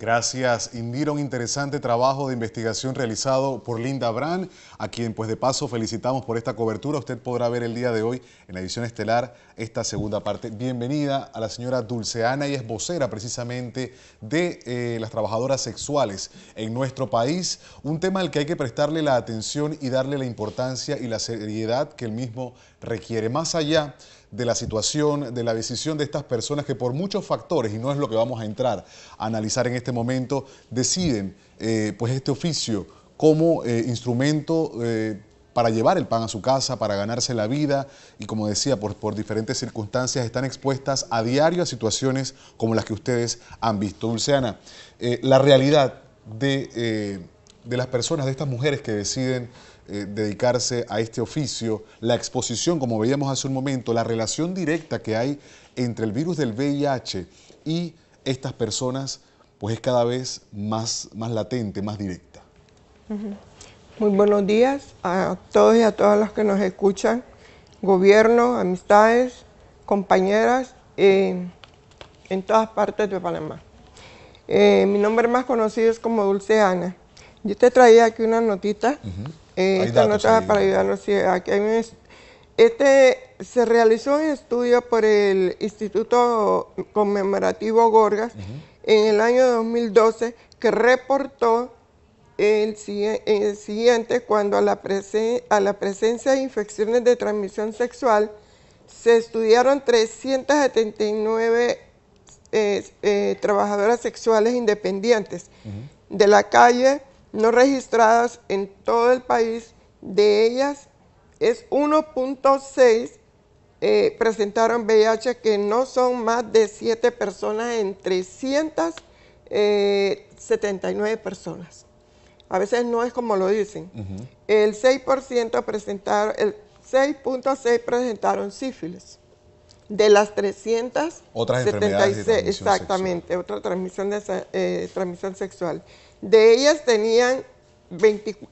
Gracias, Indira. Un interesante trabajo de investigación realizado por Linda Brand, a quien pues de paso felicitamos por esta cobertura. Usted podrá ver el día de hoy en la edición estelar esta segunda parte. Bienvenida a la señora Dulceana, y es vocera precisamente de eh, las trabajadoras sexuales en nuestro país, un tema al que hay que prestarle la atención y darle la importancia y la seriedad que el mismo requiere, más allá de la situación, de la decisión de estas personas que por muchos factores, y no es lo que vamos a entrar a analizar en este momento, deciden eh, pues este oficio como eh, instrumento para llevar el pan a su casa, para ganarse la vida y como decía, por, diferentes circunstancias están expuestas a diario a situaciones como las que ustedes han visto. Dulceana, eh, la realidad eh, de, las personas, de estas mujeres que deciden eh, dedicarse a este oficio, la exposición, como veíamos hace un momento, la relación directa que hay entre el virus del VIH y estas personas, pues es cada vez más, más latente, más directa. Muy buenos días a todos y a todas los que nos escuchan, gobierno, amistades, compañeras, eh, en todas partes de Panamá. Eh, mi nombre más conocido es como Dulce Ana. Yo te traía aquí una notita, eh, esta nota para ayudarnos. Aquí hay este se realizó un estudio por el Instituto Conmemorativo Gorgas en el año 2012 que reportó el, siguiente, cuando a la, a la presencia de infecciones de transmisión sexual, se estudiaron 379 eh, eh, trabajadoras sexuales independientes de la calle, no registradas en todo el país. De ellas es 1.6 eh, presentaron VIH, que no son más de 7 personas en 379 personas a veces no es como lo dicen. El 6% presentaron, el 6.6 presentaron sífilis. De las 300 76, exactamente, otra transmisión, de, eh, transmisión sexual. De ellas tenían de,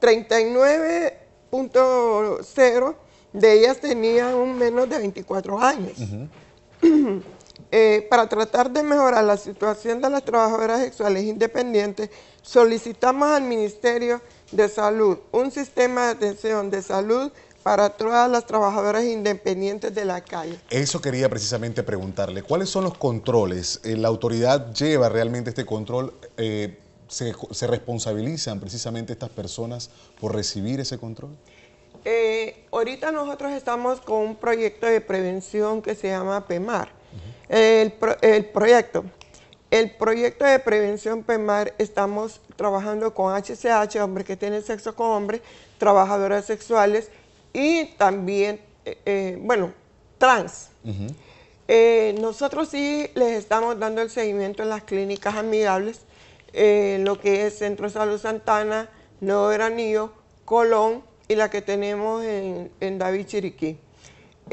39.0, de ellas tenían un menos de 24 años. Eh, para tratar de mejorar la situación de las trabajadoras sexuales independientes, solicitamos al Ministerio de Salud un sistema de atención de salud para todas las trabajadoras independientes de la calle. Eso quería precisamente preguntarle, ¿cuáles son los controles? Eh, ¿La autoridad lleva realmente este control? Eh, ¿se, responsabilizan precisamente estas personas por recibir ese control? ahorita nosotros estamos con un proyecto de prevención que se llama PEMAR el, proyecto. El proyecto de prevención PEMAR estamos trabajando con HCH, hombres que tienen sexo con hombres, trabajadoras sexuales y también, eh, eh, bueno, trans. Eh, nosotros sí les estamos dando el seguimiento en las clínicas amigables, lo que es Centro de Salud Santana, Nuevo Veranillo, Colón y la que tenemos en, en David Chiriquí.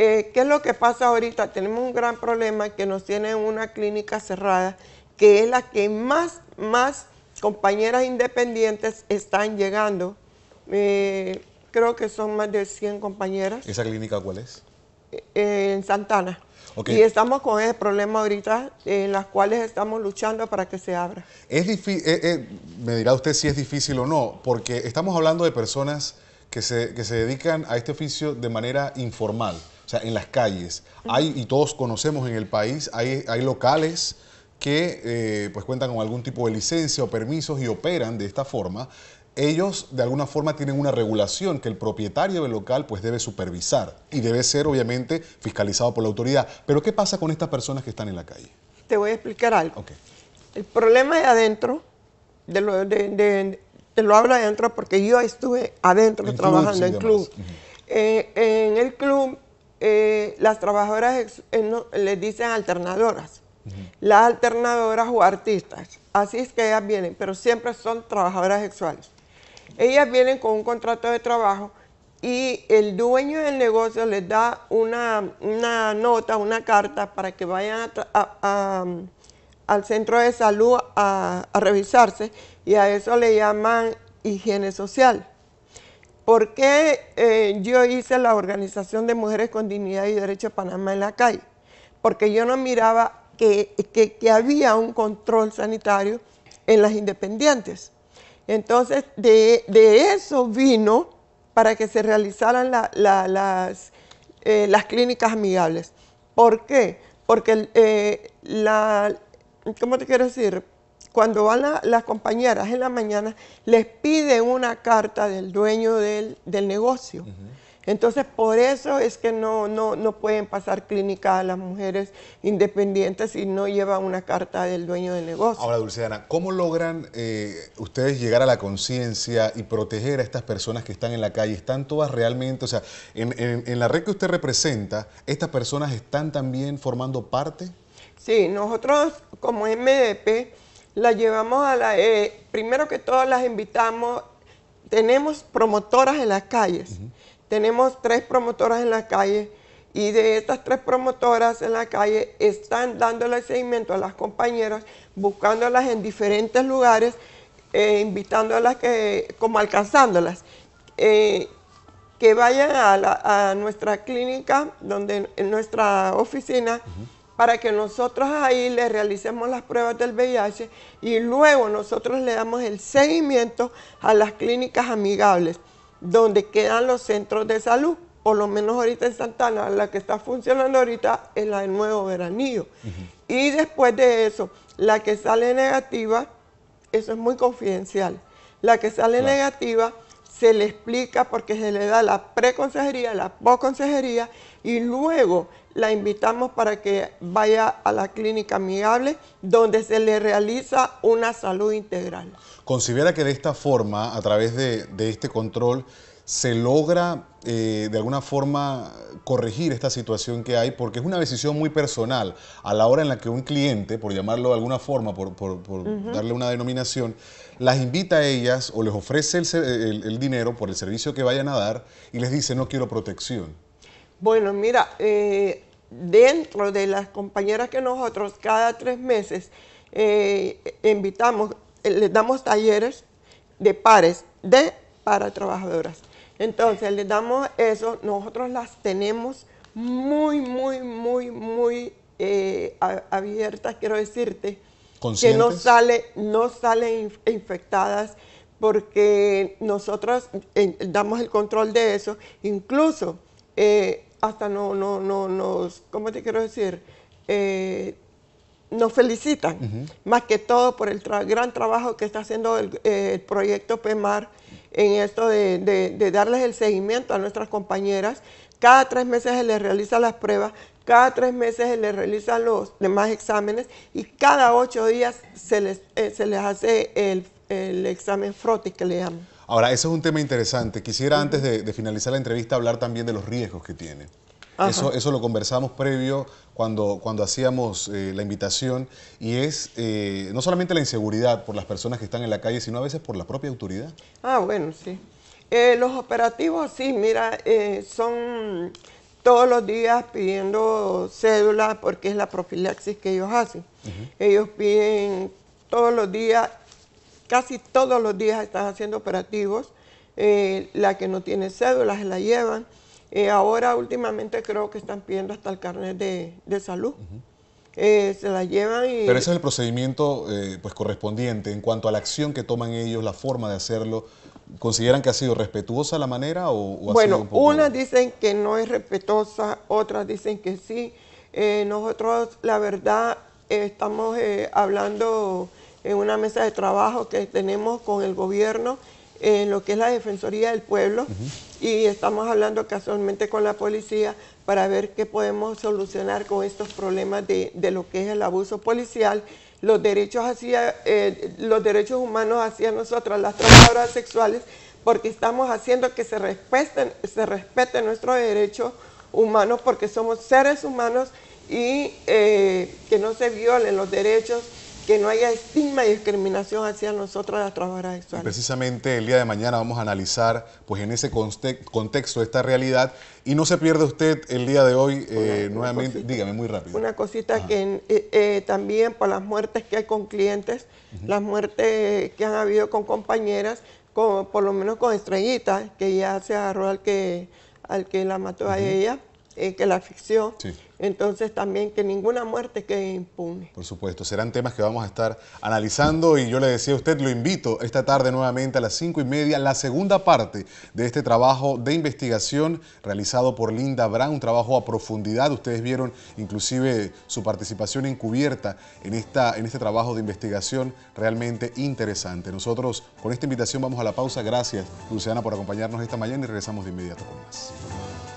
Eh, ¿Qué es lo que pasa ahorita? Tenemos un gran problema que nos tiene una clínica cerrada, que es la que más, más compañeras independientes están llegando. Eh, creo que son más de 100 compañeras. ¿Esa clínica cuál es? Eh, en Santana. Y estamos con ese problema ahorita, en las cuales estamos luchando para que se abra. Es difícil, me dirá usted si es difícil o no, porque estamos hablando de personas que que se dedican a este oficio de manera informal o sea, en las calles. Hay, y todos conocemos en el país, hay, locales que eh, pues cuentan con algún tipo de licencia o permisos y operan de esta forma, ellos de alguna forma tienen una regulación que el propietario del local pues debe supervisar y debe ser obviamente fiscalizado por la autoridad. Pero ¿qué pasa con estas personas que están en la calle? Te voy a explicar algo. El problema de adentro, te lo hablo adentro porque yo estuve adentro trabajando en club. Eh, en el club eh, las trabajadoras eh, les dicen alternadoras, las alternadoras o artistas. Así es que ellas vienen, pero siempre son trabajadoras sexuales. Ellas vienen con un contrato de trabajo y el dueño del negocio les da una, nota, una carta para que vayan al centro de salud a revisarse y a eso le llaman higiene social. ¿Por qué eh, yo hice la Organización de Mujeres con Dignidad y Derecho de Panamá en la calle? Porque yo no miraba que, había un control sanitario en las independientes. Entonces, de, eso vino para que se realizaran las, eh, las, clínicas amigables. ¿Por qué? Porque eh, la, ¿cómo te quiero decir? cuando van las compañeras en la mañana, les piden una carta del dueño del, negocio. Entonces, por eso es que no, no, pueden pasar clínica a las mujeres independientes si no llevan una carta del dueño del negocio. Ahora, Dulceana, ¿cómo logran eh, ustedes llegar a la conciencia y proteger a estas personas que están en la calle? ¿Están todas realmente, o sea, en la red que usted representa, estas personas están también formando parte? Sí, nosotros como MDP la llevamos a la... Eh, primero que todo las invitamos, tenemos promotoras en las calles, tenemos tres promotoras en las calles y de estas tres promotoras en la calle están dándole seguimiento a las compañeras, buscándolas en diferentes lugares, eh, invitándolas, que, como alcanzándolas. Eh, que vayan a, nuestra clínica, donde en nuestra oficina, para que nosotros ahí le realicemos las pruebas del VIH y luego nosotros le damos el seguimiento a las clínicas amigables, donde quedan los centros de salud. Por lo menos ahorita en Santana, la que está funcionando ahorita es la de Nuevo Veranillo. Y después de eso, la que sale negativa, eso es muy confidencial, la que sale negativa se le explica porque se le da la preconsejería, la post-consejería y luego la invitamos para que vaya a la clínica amigable donde se le realiza una salud integral. ¿Considera que de esta forma, a través de, de este control, se logra eh, de alguna forma corregir esta situación que hay, porque es una decisión muy personal a la hora en la que un cliente, por llamarlo de alguna forma, por, darle una denominación, las invita a ellas o les ofrece el, dinero por el servicio que vayan a dar y les dice no quiero protección. Bueno, mira, eh, dentro de las compañeras que nosotros cada tres meses eh, invitamos, les damos talleres de pares de para trabajadoras entonces les damos eso, nosotros las tenemos muy, muy, muy, muy eh, abiertas, quiero decirte, que no, sale, no salen infectadas porque nosotros damos el control de eso, incluso eh, hasta no, no, nos, ¿cómo te quiero decir? Eh, nos felicitan, más que todo por el gran trabajo que está haciendo el proyecto PEMAR en esto de, darles el seguimiento a nuestras compañeras. Cada tres meses se les realiza las pruebas, cada tres meses se les realizan los demás exámenes y cada ocho días se les, eh, se les hace el, examen frotis que le llaman. Ahora, eso es un tema interesante. Quisiera antes de, finalizar la entrevista hablar también de los riesgos que tiene. Eso, lo conversamos previo cuando, cuando hacíamos eh, la invitación y es eh, no solamente la inseguridad por las personas que están en la calle, sino a veces por la propia autoridad. Ah, bueno, sí. Eh, los operativos, sí, mira, son todos los días pidiendo cédulas porque es la profilaxis que ellos hacen. Ellos piden todos los días, casi todos los días están haciendo operativos. la que no tiene cédulas la llevan eh, ahora últimamente creo que están pidiendo hasta el carnet de, salud. Eh, se la llevan y... Pero ese es el procedimiento eh, pues correspondiente en cuanto a la acción que toman ellos, la forma de hacerlo. ¿Consideran que ha sido respetuosa la manera o, o Bueno, unas dicen que no es respetuosa, otras dicen que sí. nosotros, la verdad, estamos hablando en una mesa de trabajo que tenemos con el gobierno en lo que es la Defensoría del Pueblo y estamos hablando casualmente con la policía para ver qué podemos solucionar con estos problemas de, lo que es el abuso policial, los derechos, hacia, eh, los derechos humanos hacia nosotras, las trabajadoras sexuales, porque estamos haciendo que se respeten, se respeten nuestros derechos humanos, porque somos seres humanos y eh, que no se violen los derechos que no haya estigma y discriminación hacia nosotros las trabajadoras sexuales. precisamente el día de mañana vamos a analizar pues en ese contexto esta realidad y no se pierda usted el día de hoy eh, nuevamente, dígame muy rápido. Una cosita que eh, eh, también por las muertes que hay con clientes, las muertes que han habido con compañeras, por lo menos con Estrellita, que ya se agarró al que, al que la mató a ella eh, que la ficción. Entonces también que ninguna muerte quede impune. Por supuesto, serán temas que vamos a estar analizando y yo le decía a usted, lo invito esta tarde nuevamente a las cinco y media, la segunda parte de este trabajo de investigación realizado por Linda Brown, un trabajo a profundidad. Ustedes vieron inclusive su participación encubierta en, esta, en este trabajo de investigación realmente interesante. Nosotros con esta invitación vamos a la pausa. Gracias, Luciana, por acompañarnos esta mañana y regresamos de inmediato con más.